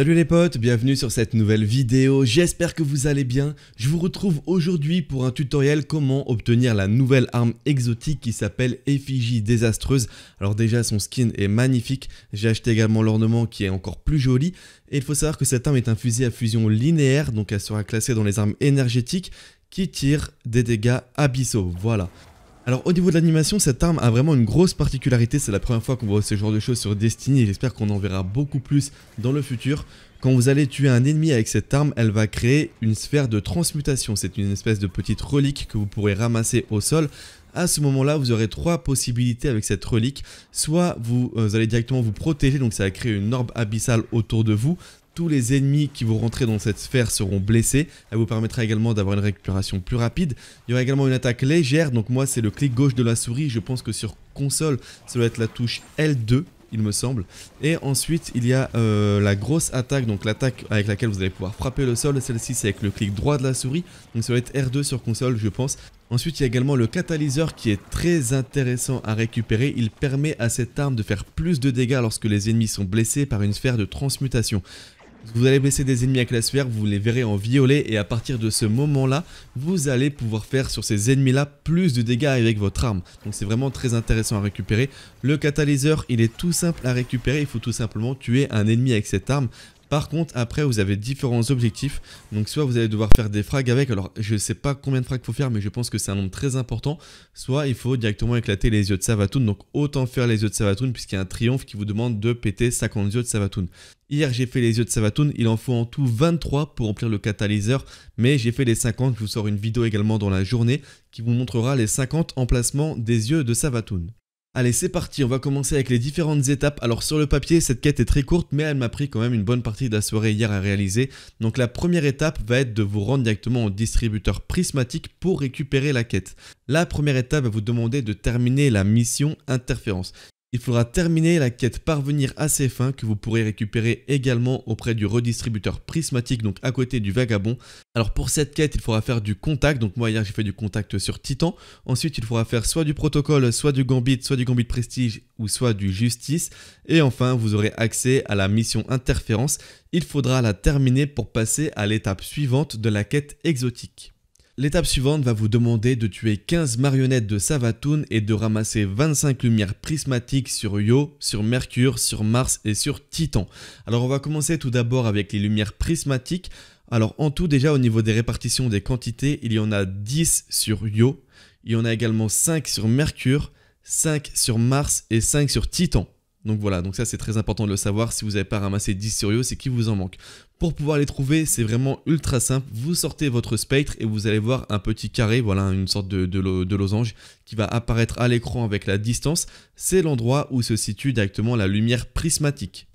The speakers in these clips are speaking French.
Salut les potes, bienvenue sur cette nouvelle vidéo, j'espère que vous allez bien. Je vous retrouve aujourd'hui pour un tutoriel comment obtenir la nouvelle arme exotique qui s'appelle Effigie Désastreuse. Alors déjà son skin est magnifique, j'ai acheté également l'ornement qui est encore plus joli. Et il faut savoir que cette arme est un fusil à fusion linéaire, donc elle sera classée dans les armes énergétiques qui tire des dégâts abyssaux. Voilà. Alors au niveau de l'animation, cette arme a vraiment une grosse particularité, c'est la première fois qu'on voit ce genre de choses sur Destiny et j'espère qu'on en verra beaucoup plus dans le futur. Quand vous allez tuer un ennemi avec cette arme, elle va créer une sphère de transmutation, c'est une espèce de petite relique que vous pourrez ramasser au sol. À ce moment-là, vous aurez trois possibilités avec cette relique. Soit vous, euh, vous allez directement vous protéger, donc ça va créer une orbe abyssale autour de vous tous les ennemis qui vont rentrer dans cette sphère seront blessés. Elle vous permettra également d'avoir une récupération plus rapide. Il y aura également une attaque légère, donc moi c'est le clic gauche de la souris. Je pense que sur console, ça va être la touche L2 il me semble. Et ensuite, il y a euh, la grosse attaque, donc l'attaque avec laquelle vous allez pouvoir frapper le sol. Celle-ci, c'est avec le clic droit de la souris. Donc ça va être R2 sur console, je pense. Ensuite, il y a également le catalyseur qui est très intéressant à récupérer. Il permet à cette arme de faire plus de dégâts lorsque les ennemis sont blessés par une sphère de transmutation. Vous allez blesser des ennemis avec la sphère, vous les verrez en violet et à partir de ce moment-là, vous allez pouvoir faire sur ces ennemis-là plus de dégâts avec votre arme. Donc c'est vraiment très intéressant à récupérer. Le catalyseur, il est tout simple à récupérer, il faut tout simplement tuer un ennemi avec cette arme. Par contre, après, vous avez différents objectifs. Donc, soit vous allez devoir faire des frags avec. Alors, je ne sais pas combien de frags faut faire, mais je pense que c'est un nombre très important. Soit il faut directement éclater les yeux de Savatoon. Donc, autant faire les yeux de Savatoon, puisqu'il y a un triomphe qui vous demande de péter 50 yeux de Savatoon. Hier, j'ai fait les yeux de Savatoon. Il en faut en tout 23 pour remplir le catalyseur. Mais j'ai fait les 50. Je vous sors une vidéo également dans la journée qui vous montrera les 50 emplacements des yeux de Savatoon. Allez, c'est parti, on va commencer avec les différentes étapes. Alors sur le papier, cette quête est très courte, mais elle m'a pris quand même une bonne partie de la soirée hier à réaliser. Donc la première étape va être de vous rendre directement au distributeur prismatique pour récupérer la quête. La première étape va vous demander de terminer la mission interférence. Il faudra terminer la quête Parvenir à ses fins que vous pourrez récupérer également auprès du redistributeur prismatique, donc à côté du vagabond. Alors pour cette quête, il faudra faire du contact, donc moi hier j'ai fait du contact sur Titan. Ensuite, il faudra faire soit du protocole, soit du gambit, soit du gambit prestige ou soit du justice. Et enfin, vous aurez accès à la mission interférence. Il faudra la terminer pour passer à l'étape suivante de la quête exotique. L'étape suivante va vous demander de tuer 15 marionnettes de Savatoon et de ramasser 25 lumières prismatiques sur Io, sur Mercure, sur Mars et sur Titan. Alors on va commencer tout d'abord avec les lumières prismatiques. Alors en tout déjà au niveau des répartitions des quantités, il y en a 10 sur Io, il y en a également 5 sur Mercure, 5 sur Mars et 5 sur Titan. Donc voilà, donc ça c'est très important de le savoir. Si vous n'avez pas ramassé 10 surios, c'est qu'il vous en manque. Pour pouvoir les trouver, c'est vraiment ultra simple. Vous sortez votre spectre et vous allez voir un petit carré, voilà, une sorte de losange qui va apparaître à l'écran avec la distance. C'est l'endroit où se situe directement la lumière prismatique.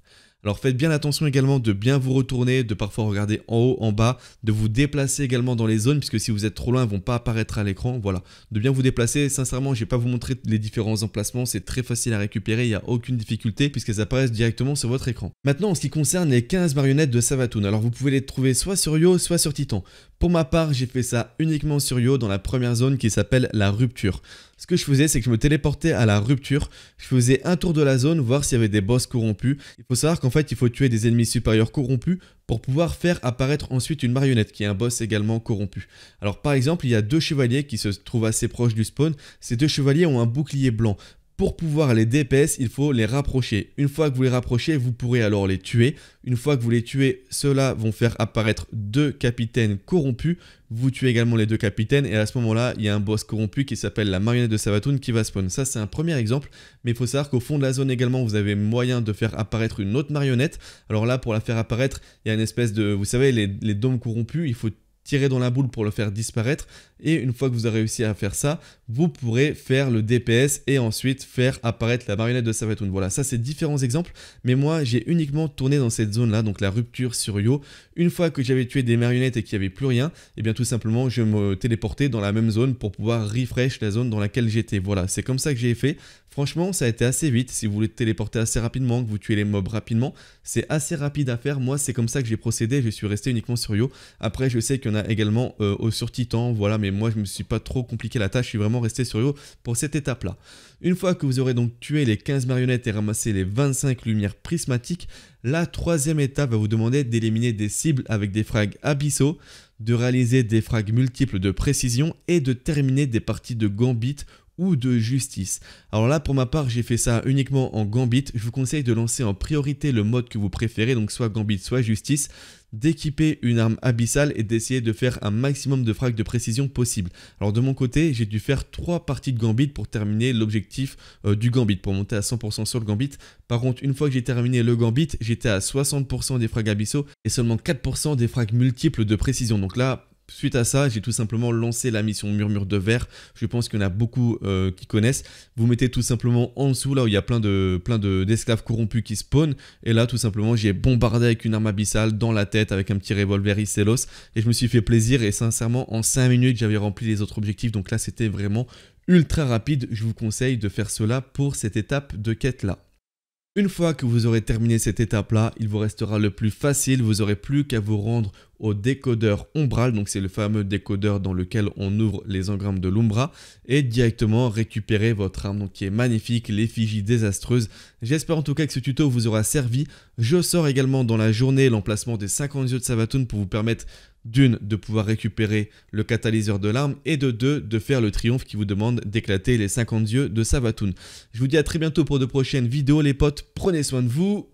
Alors faites bien attention également de bien vous retourner, de parfois regarder en haut, en bas, de vous déplacer également dans les zones, puisque si vous êtes trop loin, elles ne vont pas apparaître à l'écran. Voilà, de bien vous déplacer. Sincèrement, je ne vais pas vous montrer les différents emplacements, c'est très facile à récupérer, il n'y a aucune difficulté, puisqu'elles apparaissent directement sur votre écran. Maintenant, en ce qui concerne les 15 marionnettes de Savatoun. alors vous pouvez les trouver soit sur Yo, soit sur Titan. Pour ma part, j'ai fait ça uniquement sur Yo dans la première zone qui s'appelle la rupture. Ce que je faisais, c'est que je me téléportais à la rupture, je faisais un tour de la zone, voir s'il y avait des boss corrompus. Il faut savoir qu'en fait, il faut tuer des ennemis supérieurs corrompus pour pouvoir faire apparaître ensuite une marionnette, qui est un boss également corrompu. Alors par exemple, il y a deux chevaliers qui se trouvent assez proches du spawn. Ces deux chevaliers ont un bouclier blanc. Pour pouvoir les DPS, il faut les rapprocher. Une fois que vous les rapprochez, vous pourrez alors les tuer. Une fois que vous les tuez, ceux-là vont faire apparaître deux capitaines corrompus. Vous tuez également les deux capitaines et à ce moment-là, il y a un boss corrompu qui s'appelle la marionnette de Savatoun qui va spawn. Ça, c'est un premier exemple, mais il faut savoir qu'au fond de la zone également, vous avez moyen de faire apparaître une autre marionnette. Alors là, pour la faire apparaître, il y a une espèce de... Vous savez, les, les dômes corrompus, il faut tirer dans la boule pour le faire disparaître. Et une fois que vous avez réussi à faire ça, vous pourrez faire le DPS et ensuite faire apparaître la marionnette de Savatoun. Voilà, ça c'est différents exemples, mais moi j'ai uniquement tourné dans cette zone-là, donc la rupture sur Yo. Une fois que j'avais tué des marionnettes et qu'il n'y avait plus rien, et eh bien tout simplement je me téléportais dans la même zone pour pouvoir refresh la zone dans laquelle j'étais. Voilà, c'est comme ça que j'ai fait. Franchement, ça a été assez vite. Si vous voulez téléporter assez rapidement, que vous tuez les mobs rapidement, c'est assez rapide à faire. Moi, c'est comme ça que j'ai procédé. Je suis resté uniquement sur Yo. Après, je sais qu'il également euh, au sur Titan, voilà, mais moi je me suis pas trop compliqué la tâche, je suis vraiment resté sur Yo pour cette étape-là. Une fois que vous aurez donc tué les 15 marionnettes et ramassé les 25 lumières prismatiques, la troisième étape va vous demander d'éliminer des cibles avec des frags abyssaux, de réaliser des frags multiples de précision et de terminer des parties de gambit ou de justice. Alors là, pour ma part, j'ai fait ça uniquement en Gambit. Je vous conseille de lancer en priorité le mode que vous préférez, donc soit Gambit, soit Justice, d'équiper une arme abyssale et d'essayer de faire un maximum de frags de précision possible. Alors de mon côté, j'ai dû faire trois parties de Gambit pour terminer l'objectif euh, du Gambit, pour monter à 100% sur le Gambit. Par contre, une fois que j'ai terminé le Gambit, j'étais à 60% des frags abyssaux et seulement 4% des frags multiples de précision. Donc là, Suite à ça, j'ai tout simplement lancé la mission Murmure de verre. Je pense qu'il y en a beaucoup euh, qui connaissent. Vous mettez tout simplement en dessous, là où il y a plein de plein d'esclaves corrompus qui spawnent. Et là, tout simplement, j'ai bombardé avec une arme abyssale dans la tête, avec un petit revolver Icelos. Et je me suis fait plaisir. Et sincèrement, en 5 minutes, j'avais rempli les autres objectifs. Donc là, c'était vraiment ultra rapide. Je vous conseille de faire cela pour cette étape de quête-là. Une fois que vous aurez terminé cette étape-là, il vous restera le plus facile, vous aurez plus qu'à vous rendre au décodeur ombral, donc c'est le fameux décodeur dans lequel on ouvre les engrammes de l'Umbra, et directement récupérer votre arme, qui est magnifique, l'effigie désastreuse. J'espère en tout cas que ce tuto vous aura servi. Je sors également dans la journée l'emplacement des 50 yeux de savatoun pour vous permettre d'une, de pouvoir récupérer le catalyseur de l'arme, et de deux, de faire le triomphe qui vous demande d'éclater les 50 yeux de savatoun Je vous dis à très bientôt pour de prochaines vidéos, les potes, prenez soin de vous,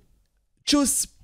tchuss